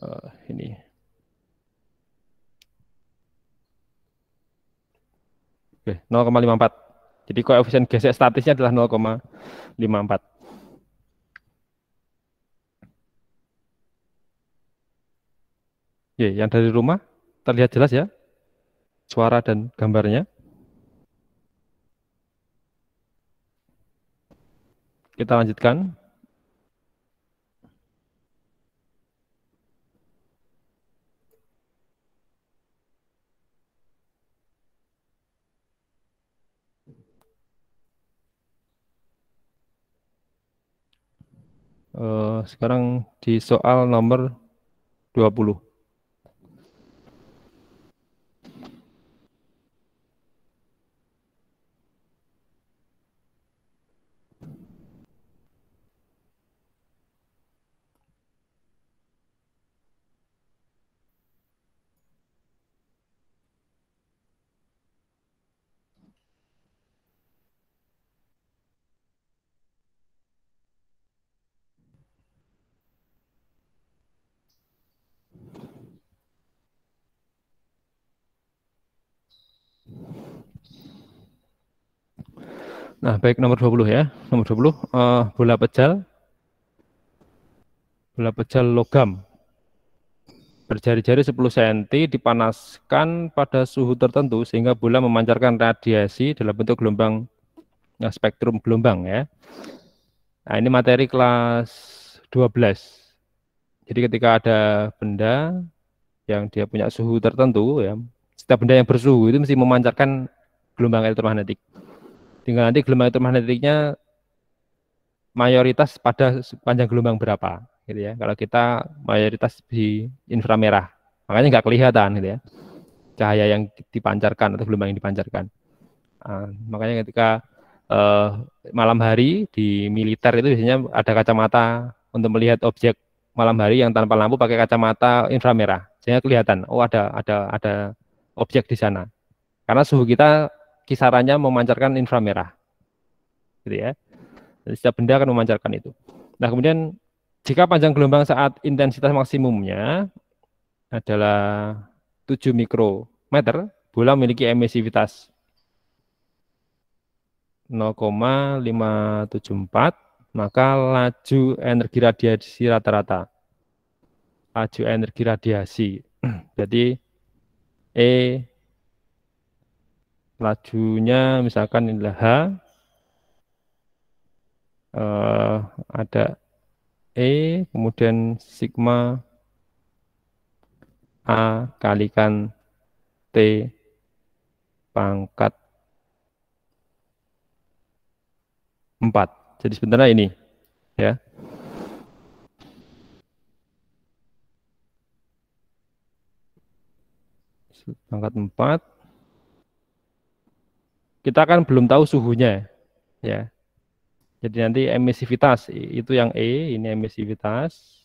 uh, ini Oke, 0,54. Jadi koefisien gesek statisnya adalah 0,54. Oke, yang dari rumah terlihat jelas ya suara dan gambarnya. Kita lanjutkan. Eh, sekarang di soal nomor 20. Nah, baik nomor 20 ya. Nomor 20, uh, eh, bola pejal. Bola pejal logam. Berjari-jari 10 cm dipanaskan pada suhu tertentu sehingga bola memancarkan radiasi dalam bentuk gelombang nah, spektrum gelombang ya. Nah, ini materi kelas 12. Jadi ketika ada benda yang dia punya suhu tertentu ya, setiap benda yang bersuhu itu mesti memancarkan gelombang elektromagnetik. Tinggal nanti gelombang elektromagnetiknya mayoritas pada panjang gelombang berapa gitu ya. Kalau kita mayoritas di inframerah, makanya nggak kelihatan gitu ya. Cahaya yang dipancarkan atau gelombang yang dipancarkan. Nah, makanya ketika uh, malam hari di militer itu biasanya ada kacamata untuk melihat objek malam hari yang tanpa lampu pakai kacamata inframerah. Sehingga kelihatan, oh ada ada ada objek di sana. Karena suhu kita kisarannya memancarkan inframerah. Gitu ya. Jadi setiap benda akan memancarkan itu. Nah, kemudian jika panjang gelombang saat intensitas maksimumnya adalah 7 mikrometer, bola memiliki emisivitas 0,574, maka laju energi radiasi rata-rata. Laju energi radiasi. (clears throat) Jadi E lajunya misalkan inilah H uh, ada E kemudian sigma A kalikan T pangkat 4 jadi sebenarnya ini ya pangkat 4 kita kan belum tahu suhunya ya. Jadi nanti emisivitas itu yang E, ini emisivitas.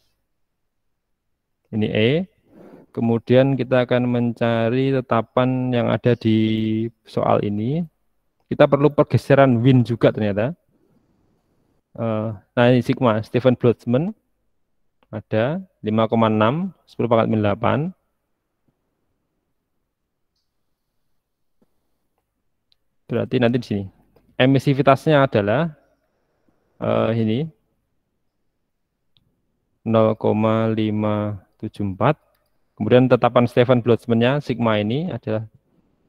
Ini E. Kemudian kita akan mencari tetapan yang ada di soal ini. Kita perlu pergeseran win juga ternyata. Eh, nah ini sigma Stephen Boltzmann ada 5,6 10 pangkat 8 Berarti nanti di sini. Emisivitasnya adalah uh, ini 0,574. Kemudian tetapan Stefan Boltzmann-nya sigma ini adalah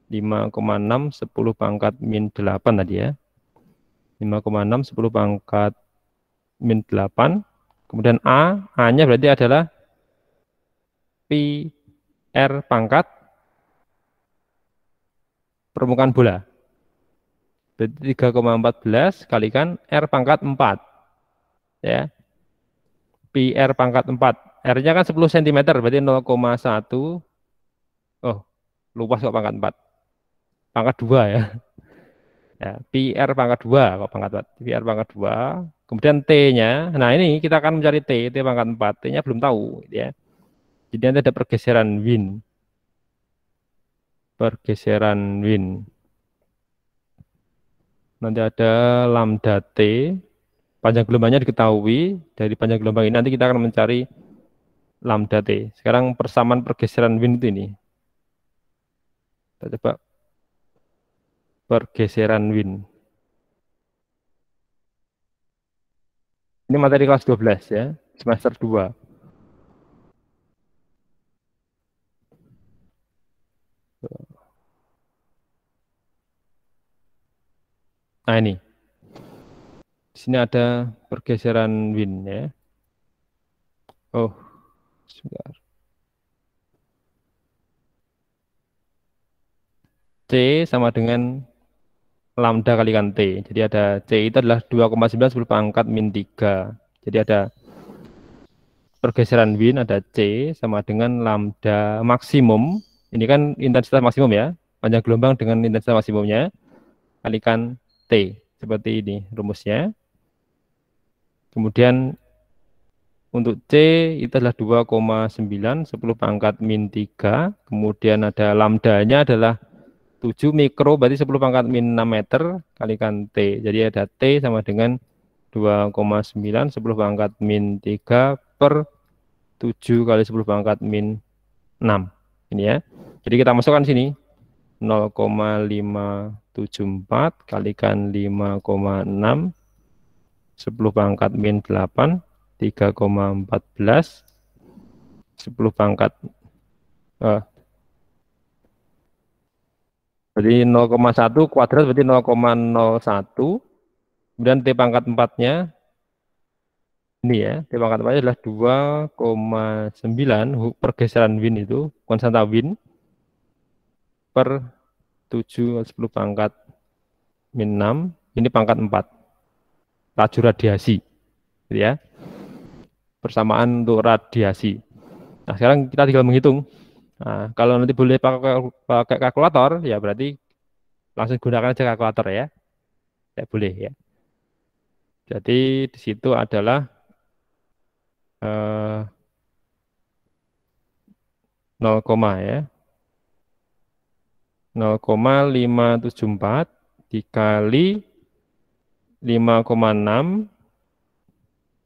5,6 10 pangkat min 8 tadi ya. 5,6 10 pangkat min 8. Kemudian A, A-nya berarti adalah pi R pangkat permukaan bola. Berarti 3,14 kalikan R pangkat 4. Ya. Pi R pangkat 4. R-nya kan 10 cm, berarti 0,1. Oh, lupa kok pangkat 4. Pangkat 2 ya. Ya, pi R pangkat 2 kok pangkat 4. Pi R pangkat 2. Kemudian T-nya. Nah, ini kita akan mencari T, T pangkat 4. T-nya belum tahu, ya. Jadi nanti ada pergeseran win. Pergeseran win nanti ada lambda T, panjang gelombangnya diketahui, dari panjang gelombang ini nanti kita akan mencari lambda T. Sekarang persamaan pergeseran wind itu ini. Kita coba pergeseran wind. Ini materi kelas 12 ya, semester 2. Nah ini. Di sini ada pergeseran win ya. Oh, sebentar. C sama dengan lambda kalikan T. Jadi ada C itu adalah 2,9 berpangkat pangkat min 3. Jadi ada pergeseran win ada C sama dengan lambda maksimum. Ini kan intensitas maksimum ya, panjang gelombang dengan intensitas maksimumnya kalikan T seperti ini rumusnya. Kemudian untuk C itu adalah 2,9 10 pangkat min 3. Kemudian ada lambdanya adalah 7 mikro berarti 10 pangkat min 6 meter kalikan T. Jadi ada T sama dengan 2,9 10 pangkat min 3 per 7 kali 10 pangkat min 6. Ini ya. Jadi kita masukkan sini 0,574 kalikan 5,6 10 pangkat min 8 3,14 10 pangkat eh, berarti 0,1 kuadrat berarti 0,01 kemudian T pangkat 4 nya ini ya, T pangkat 4 nya adalah 2,9 pergeseran Win itu, konstanta Win per 7 10 pangkat min 6, ini pangkat 4. Laju radiasi. Gitu ya. Persamaan untuk radiasi. Nah, sekarang kita tinggal menghitung. Nah, kalau nanti boleh pakai, pakai kalkulator, ya berarti langsung gunakan aja kalkulator ya. Ya boleh ya. Jadi di situ adalah eh, 0, ya. 0,574 dikali 5,6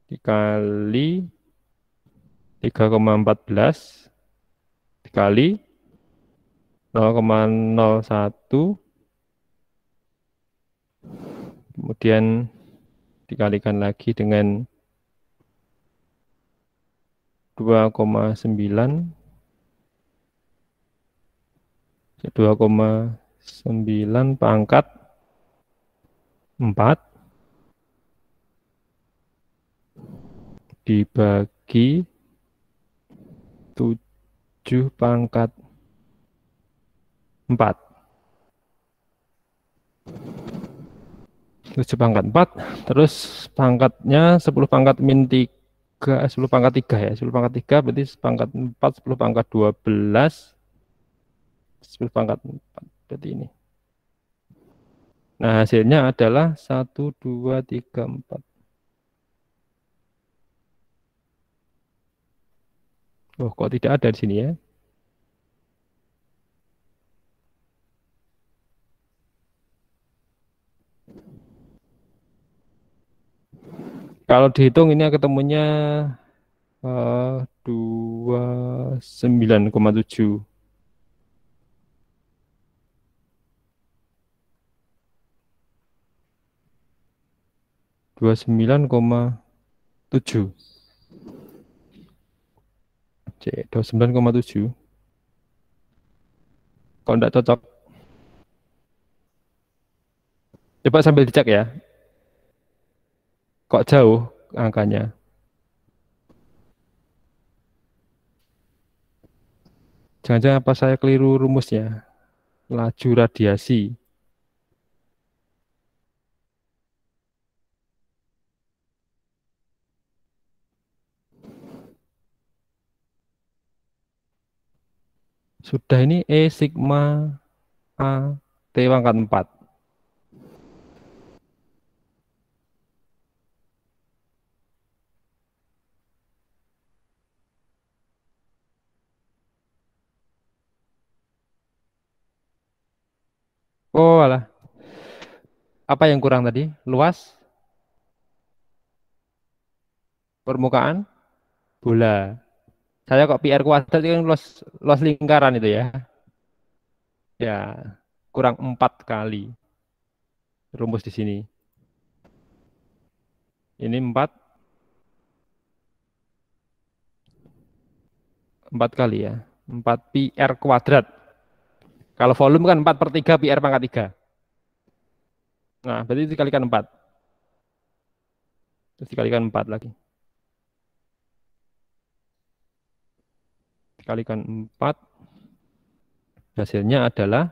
dikali 3,14 dikali 0,01 kemudian dikalikan lagi dengan 2,9 2,9 pangkat 4 dibagi 7 pangkat 4. 7 pangkat 4, terus pangkatnya 10 pangkat min 3, 10 eh, pangkat 3 ya, 10 pangkat 3 berarti pangkat 4, 10 pangkat 12, 10 pangkat 4 berarti ini nah hasilnya adalah 1 2 3 4 Oh, kok tidak ada di sini ya? kalau dihitung ini ketemunya eh, uh, 29,7 29,7 C 29,7 kalau tidak cocok coba sambil dicek ya kok jauh angkanya jangan-jangan apa saya keliru rumusnya laju radiasi Sudah ini E sigma A T pangkat 4. Oh, alah. Apa yang kurang tadi? Luas? Permukaan? Bola. Saya kok PR kuadrat itu yang los, los lingkaran itu ya. Ya, kurang empat kali rumus di sini. Ini empat empat kali ya. empat PR kuadrat. Kalau volume kan empat per tiga PR pangkat tiga. Nah, berarti dikalikan empat. Terus dikalikan empat lagi. dikalikan 4 hasilnya adalah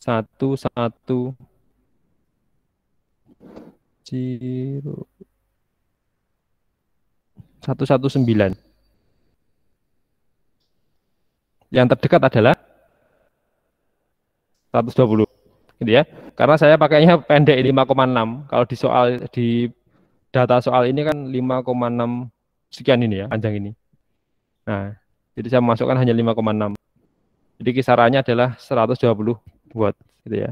1 1 0 119 yang terdekat adalah 120 gitu ya karena saya pakainya pendek 5,6 kalau di soal di data soal ini kan 5,6 sekian ini ya panjang ini. Nah, jadi saya masukkan hanya 5,6. Jadi kisarannya adalah 120 buat gitu ya.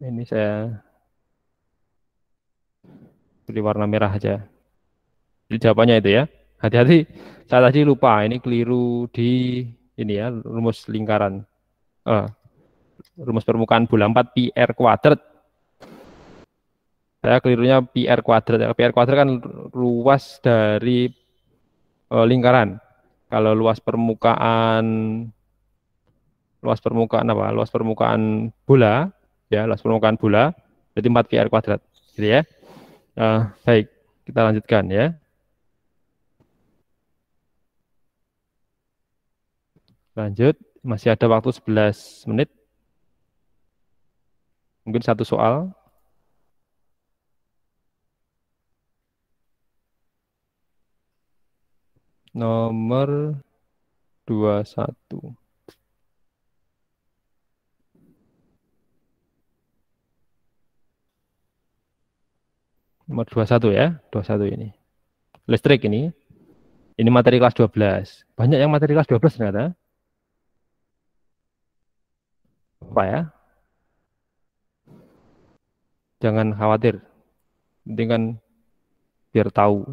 Ini saya beri warna merah aja. Jadi jawabannya itu ya. Hati-hati, saya tadi lupa ini keliru di ini ya rumus lingkaran. Uh, rumus permukaan bola 4 pi r kuadrat saya kelirunya PR kuadrat. ya PR kuadrat kan luas dari uh, lingkaran. Kalau luas permukaan luas permukaan apa? Luas permukaan bola, ya, luas permukaan bola jadi 4 PR kuadrat, gitu ya. Uh, baik, kita lanjutkan ya. Lanjut, masih ada waktu 11 menit. Mungkin satu soal Nomor 21. Nomor 21 ya, 21 ini. Listrik ini. Ini materi kelas 12. Banyak yang materi kelas 12 ternyata. Apa ya? Jangan khawatir. Penting kan biar tahu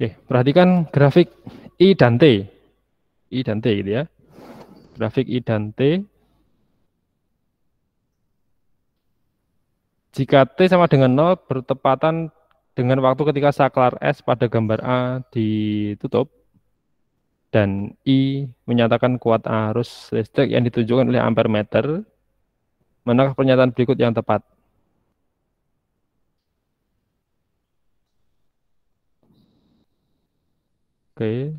Oke, perhatikan grafik I dan T. I dan T gitu ya. Grafik I dan T. Jika T sama dengan 0 bertepatan dengan waktu ketika saklar S pada gambar A ditutup dan I menyatakan kuat arus listrik yang ditunjukkan oleh ampermeter, manakah pernyataan berikut yang tepat? Oke.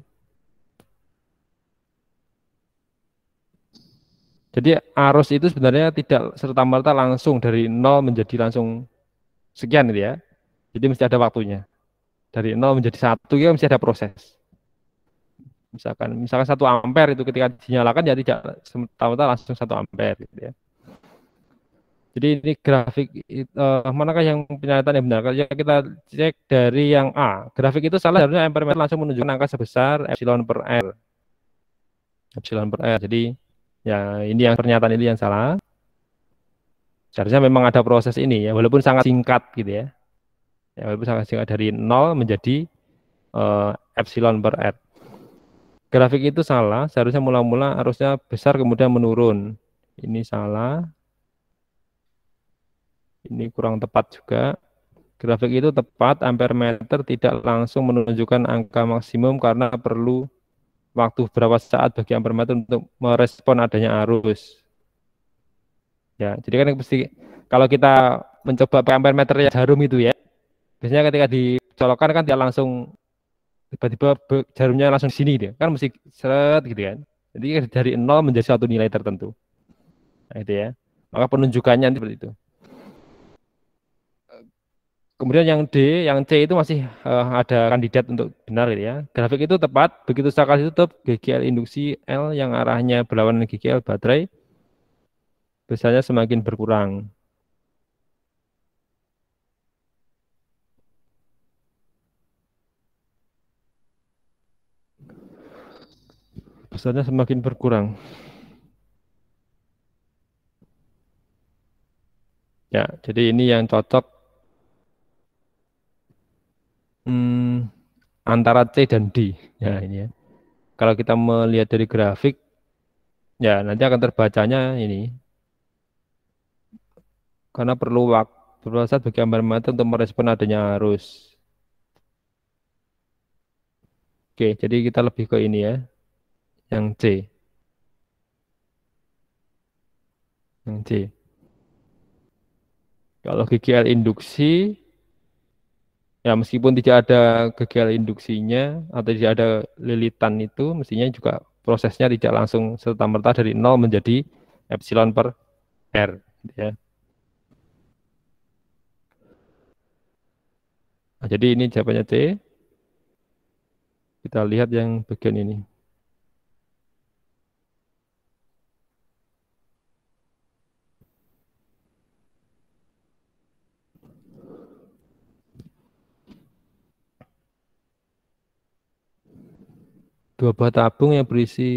Jadi arus itu sebenarnya tidak serta-merta langsung dari nol menjadi langsung sekian gitu ya. Jadi mesti ada waktunya. Dari nol menjadi satu ya mesti ada proses. Misalkan misalkan satu ampere itu ketika dinyalakan ya tidak serta-merta langsung satu ampere gitu ya. Jadi ini grafik uh, manakah yang pernyataan yang benar? Kalau kita cek dari yang A, grafik itu salah harusnya M per meter langsung menunjukkan angka sebesar epsilon per R. Epsilon per R. Jadi ya ini yang pernyataan ini yang salah. Seharusnya memang ada proses ini ya, walaupun sangat singkat gitu ya. ya walaupun sangat singkat dari 0 menjadi uh, epsilon per R. Grafik itu salah, seharusnya mula-mula harusnya besar kemudian menurun. Ini salah, ini kurang tepat juga. Grafik itu tepat, ampere meter tidak langsung menunjukkan angka maksimum karena perlu waktu berapa saat bagi ampere meter untuk merespon adanya arus. Ya, jadi kan pasti kalau kita mencoba pakai ampere meter yang jarum itu ya, biasanya ketika dicolokkan kan tidak langsung tiba-tiba jarumnya langsung sini dia kan mesti seret gitu kan jadi dari nol menjadi satu nilai tertentu nah, gitu ya maka penunjukannya seperti itu Kemudian yang D, yang C itu masih uh, ada kandidat untuk benar gitu ya. Grafik itu tepat, begitu saya kasih tutup, GGL induksi L yang arahnya berlawanan GGL baterai biasanya semakin berkurang. Besarnya semakin berkurang. Ya, jadi ini yang cocok hmm, antara C dan D. Ya, ya ini ya. Kalau kita melihat dari grafik, ya nanti akan terbacanya ini. Karena perlu waktu perlu saat bagi gambar mata untuk merespon adanya arus. Oke, jadi kita lebih ke ini ya, yang C. Yang C. Kalau GGL induksi, ya meskipun tidak ada gagal induksinya atau tidak ada lilitan itu mestinya juga prosesnya tidak langsung serta merta dari nol menjadi epsilon per r gitu ya. Nah, jadi ini jawabannya C. Kita lihat yang bagian ini. dua buah tabung yang berisi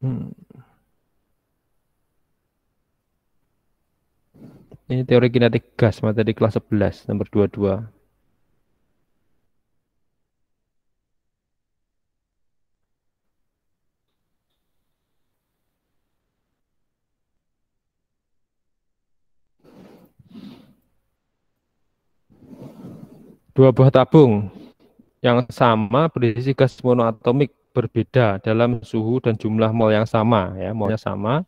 hmm. ini teori kinetik gas materi kelas 11 nomor 22 Dua buah tabung yang sama berisi gas monoatomik berbeda dalam suhu dan jumlah mol yang sama ya molnya sama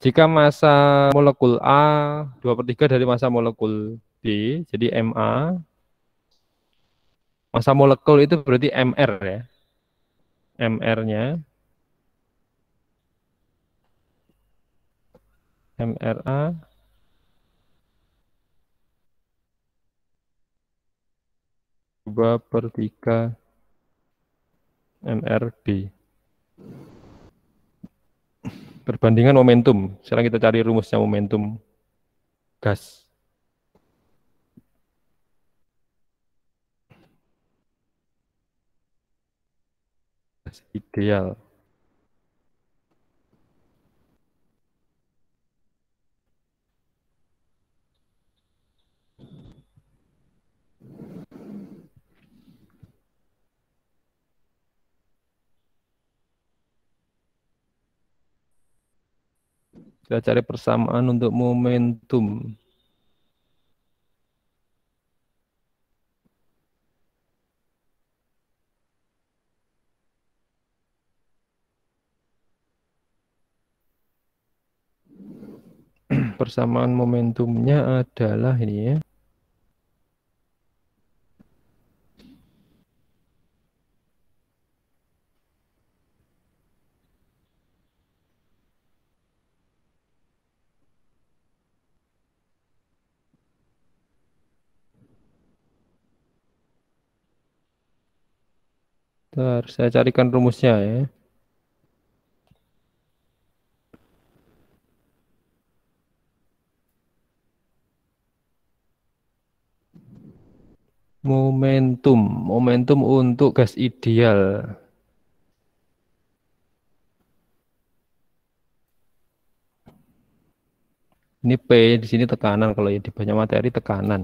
jika massa molekul A 2 per 3 dari massa molekul B jadi MA massa molekul itu berarti MR ya MR nya MRA 2 per 3 NRD. Perbandingan momentum. Sekarang kita cari rumusnya momentum gas. Gas ideal. Kita cari persamaan untuk momentum. (clears throat) persamaan momentumnya adalah ini ya Bentar, saya carikan rumusnya ya. Momentum, momentum untuk gas ideal. Ini P di sini tekanan kalau ya di banyak materi tekanan.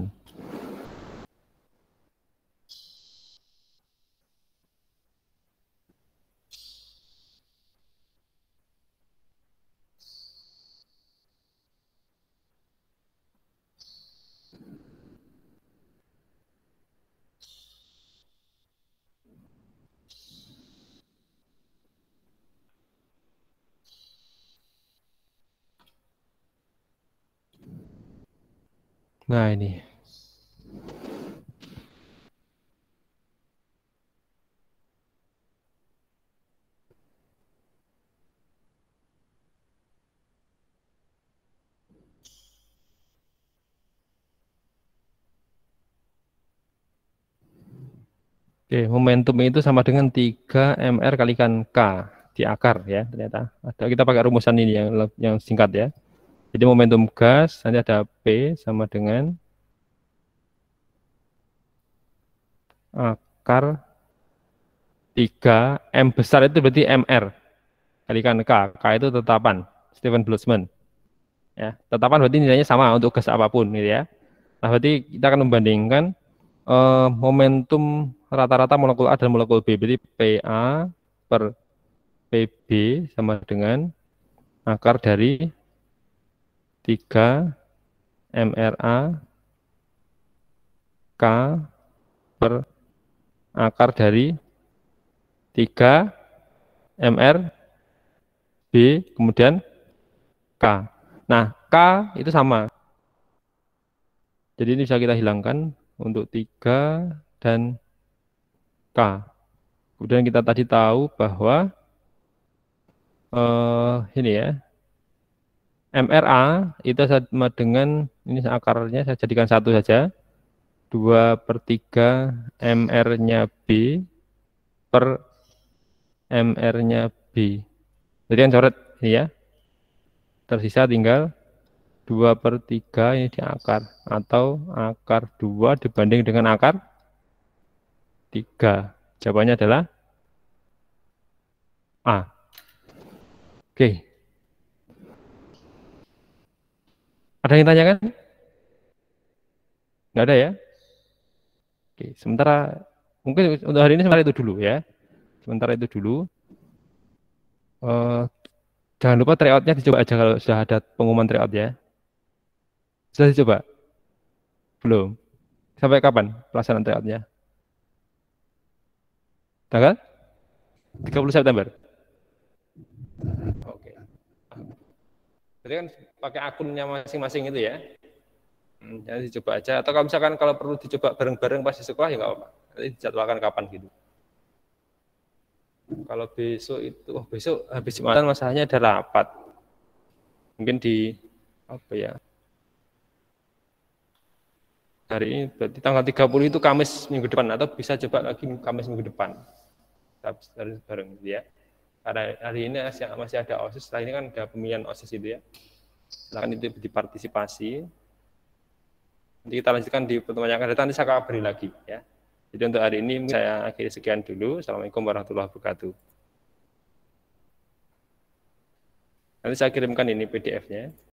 Nah ini. Oke, momentum itu sama dengan 3 MR kalikan K di akar ya ternyata. Ada kita pakai rumusan ini yang yang singkat ya. Jadi momentum gas nanti ada P sama dengan akar 3 M besar itu berarti MR kalikan K. K itu tetapan Stephen Boltzmann. Ya, tetapan berarti nilainya sama untuk gas apapun gitu ya. Nah, berarti kita akan membandingkan uh, momentum rata-rata molekul A dan molekul B. Berarti PA per PB sama dengan akar dari 3 MRA K per akar dari 3 MR B kemudian K. Nah, K itu sama. Jadi ini bisa kita hilangkan untuk 3 dan K. Kemudian kita tadi tahu bahwa eh, ini ya, MRA itu sama dengan ini akarnya saya jadikan satu saja 2 per 3 MR-nya B per MR-nya B jadi yang coret ini ya tersisa tinggal 2 per 3 ini di akar atau akar 2 dibanding dengan akar 3 jawabannya adalah A oke okay. Ada yang tanya kan? Nggak ada ya? Oke, sementara mungkin untuk hari ini sementara itu dulu ya. Sementara itu dulu. Uh, jangan lupa tryoutnya dicoba aja kalau sudah ada pengumuman tryout ya. Sudah dicoba? Belum. Sampai kapan pelaksanaan tryoutnya? Tanggal 30 September. Oke. Okay. Jadi kan pakai akunnya masing-masing itu ya. Jadi hmm, ya, dicoba aja. Atau kalau misalkan kalau perlu dicoba bareng-bareng pas di sekolah ya nggak apa Nanti dijadwalkan kapan gitu. Kalau besok itu, oh besok habis jumatan masalahnya ada rapat. Mungkin di apa ya? Hari ini berarti tanggal 30 itu Kamis minggu depan atau bisa coba lagi Kamis minggu depan. Kita bareng gitu ya. Karena hari ini masih ada OSIS, setelah ini kan ada pemilihan OSIS itu ya silakan itu dipartisipasi. Nanti kita lanjutkan di pertemuan yang akan datang, nanti saya kabari lagi ya. Jadi untuk hari ini saya akhiri sekian dulu. Assalamualaikum warahmatullahi wabarakatuh. Nanti saya kirimkan ini PDF-nya.